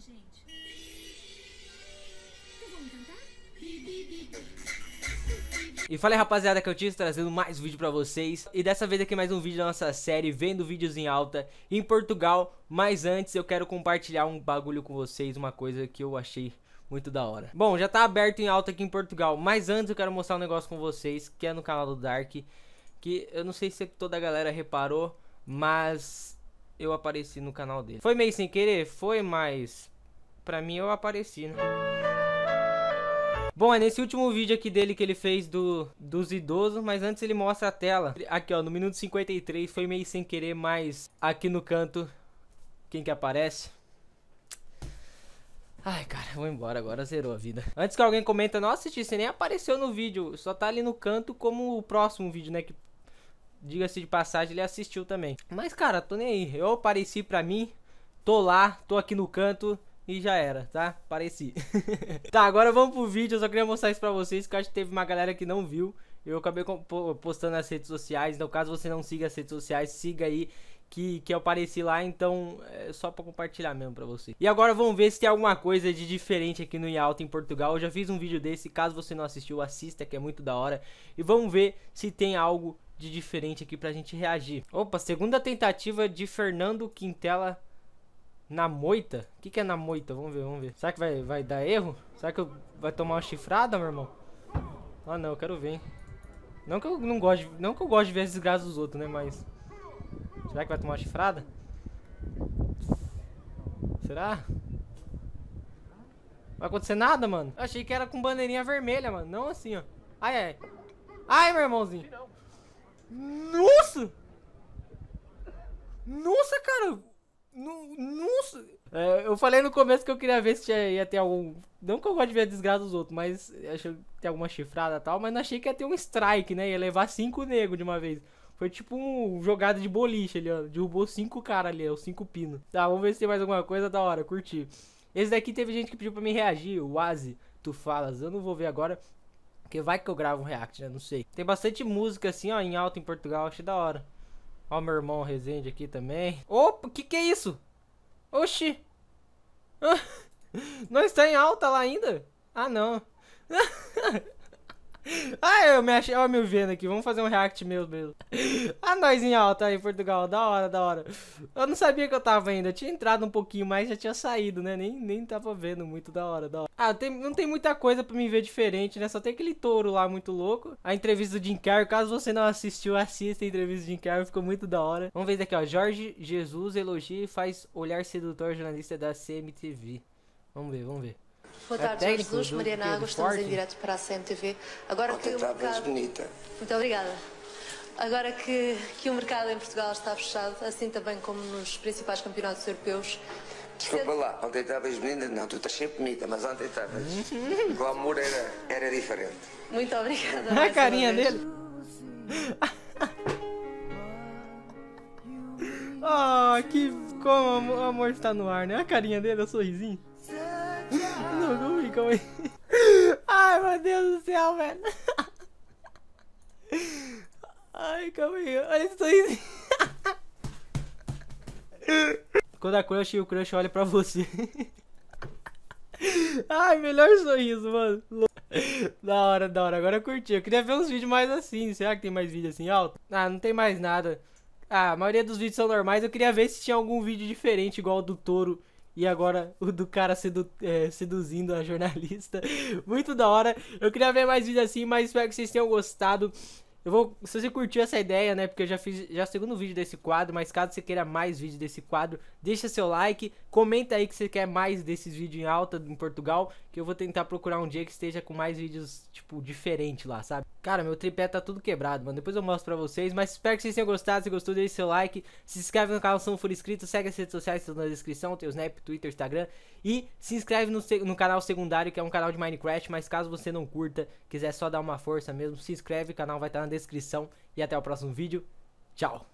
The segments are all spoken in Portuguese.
gente? E fala aí, rapaziada, que eu tinha trazendo mais vídeo pra vocês. E dessa vez aqui mais um vídeo da nossa série, vendo vídeos em alta em Portugal. Mas antes eu quero compartilhar um bagulho com vocês, uma coisa que eu achei muito da hora. Bom, já tá aberto em alta aqui em Portugal, mas antes eu quero mostrar um negócio com vocês, que é no canal do Dark, que eu não sei se toda a galera reparou, mas eu apareci no canal dele. Foi meio sem querer? Foi, mas pra mim eu apareci, né? Bom, é nesse último vídeo aqui dele que ele fez do, dos idosos, mas antes ele mostra a tela. Aqui, ó, no minuto 53, foi meio sem querer, mas aqui no canto, quem que aparece? Ai, cara, vou embora agora, zerou a vida. Antes que alguém comenta, nossa, Ti, você nem apareceu no vídeo, só tá ali no canto como o próximo vídeo, né, que diga-se de passagem, ele assistiu também. Mas, cara, tô nem aí. Eu apareci pra mim, tô lá, tô aqui no canto, e já era, tá? apareci tá, agora vamos pro vídeo. Eu só queria mostrar isso pra vocês, que eu acho que teve uma galera que não viu. Eu acabei postando nas redes sociais. Então, caso você não siga as redes sociais, siga aí. Que, que eu apareci lá, então é só pra compartilhar mesmo pra você. E agora vamos ver se tem alguma coisa de diferente aqui no Yalta em Portugal. Eu já fiz um vídeo desse, caso você não assistiu, assista que é muito da hora. E vamos ver se tem algo de diferente aqui pra gente reagir. Opa, segunda tentativa de Fernando Quintela na moita. O que, que é na moita? Vamos ver, vamos ver. Será que vai, vai dar erro? Será que eu, vai tomar uma chifrada, meu irmão? Ah, não, eu quero ver, hein? Não que eu não gosto, de, não que eu goste de ver as desgraças dos outros, né? Mas... Será que vai tomar uma chifrada? Será? Vai acontecer nada, mano? Eu achei que era com bandeirinha vermelha, mano. Não assim, ó. Ai, ai. Ai, meu irmãozinho. Nossa! Nossa, cara! Nossa! É, eu falei no começo que eu queria ver se tinha, ia ter algum. Não que eu gosto de ver a desgraça dos outros, mas achei que tem alguma chifrada e tal, mas não achei que ia ter um strike, né? Ia levar cinco negros de uma vez. Foi tipo um jogada de boliche ali, ó. Derrubou cinco caras ali, ó, os cinco pinos. Tá, vamos ver se tem mais alguma coisa da hora, curti. Esse daqui teve gente que pediu pra mim reagir, o Wazi. Tu falas, eu não vou ver agora, porque vai que eu gravo um react, né? Não sei. Tem bastante música assim, ó, em alta em Portugal. Achei da hora. Ó, meu irmão Rezende aqui também. Opa, que que é isso? Oxi. Não está em alta lá ainda? Ah, não. Ah, eu me achei, ó, me vendo aqui. Vamos fazer um react meu mesmo. Ah, nós em alta aí, Portugal. Da hora, da hora. Eu não sabia que eu tava ainda. Eu tinha entrado um pouquinho, mais, já tinha saído, né? Nem, nem tava vendo muito. Da hora, da hora. Ah, tem, não tem muita coisa pra me ver diferente, né? Só tem aquele touro lá muito louco. A entrevista do Jim Carrey. Caso você não assistiu, assista a entrevista do Jim Carrey. Ficou muito da hora. Vamos ver daqui, ó. Jorge Jesus elogia e faz olhar sedutor jornalista da CMTV. Vamos ver, vamos ver. Boa é tarde, Jorge Jesus, Mariana Águas, estamos em direto para a CMTV. Agora Ontem que o mercado... bonita. Muito obrigada. Agora que, que o mercado em Portugal está fechado, assim também como nos principais campeonatos europeus, Desculpa lá, ontem estavas bonita, não, tu estás sempre bonita, mas ontem estavas. Uhum. O glamour era, era diferente. Muito obrigada. A carinha dele. oh, que como o amor está no ar, né? A carinha dele, o sorrisinho. Não, não vi, calma aí. Ai, meu Deus do céu, velho. Ai, calma aí. Olha isso aí. Quando a crush e o crush olha pra você. Ai, melhor sorriso, mano. Da hora, da hora. Agora eu curti. Eu queria ver uns vídeos mais assim. Será que tem mais vídeo assim alto? Ah, não tem mais nada. Ah, a maioria dos vídeos são normais. Eu queria ver se tinha algum vídeo diferente, igual o do touro e agora o do cara sedu é, seduzindo a jornalista. Muito da hora. Eu queria ver mais vídeos assim, mas espero que vocês tenham gostado. Eu vou. Se você curtiu essa ideia, né? Porque eu já fiz já o segundo vídeo desse quadro, mas caso você queira mais vídeos desse quadro, deixa seu like, comenta aí que você quer mais desses vídeos em alta em Portugal, que eu vou tentar procurar um dia que esteja com mais vídeos, tipo, diferente lá, sabe? Cara, meu tripé tá tudo quebrado, mano. Depois eu mostro pra vocês, mas espero que vocês tenham gostado. Se gostou, deixa seu like, se inscreve no canal se não for inscrito, segue as redes sociais estão tá na descrição, tem o Snap, Twitter, Instagram. E se inscreve no, no canal secundário, que é um canal de Minecraft, mas caso você não curta, quiser só dar uma força mesmo, se inscreve, o canal vai estar tá na descrição descrição e até o próximo vídeo. Tchau!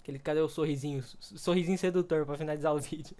Aquele, cadê o sorrisinho? Sorrisinho sedutor para finalizar o vídeo.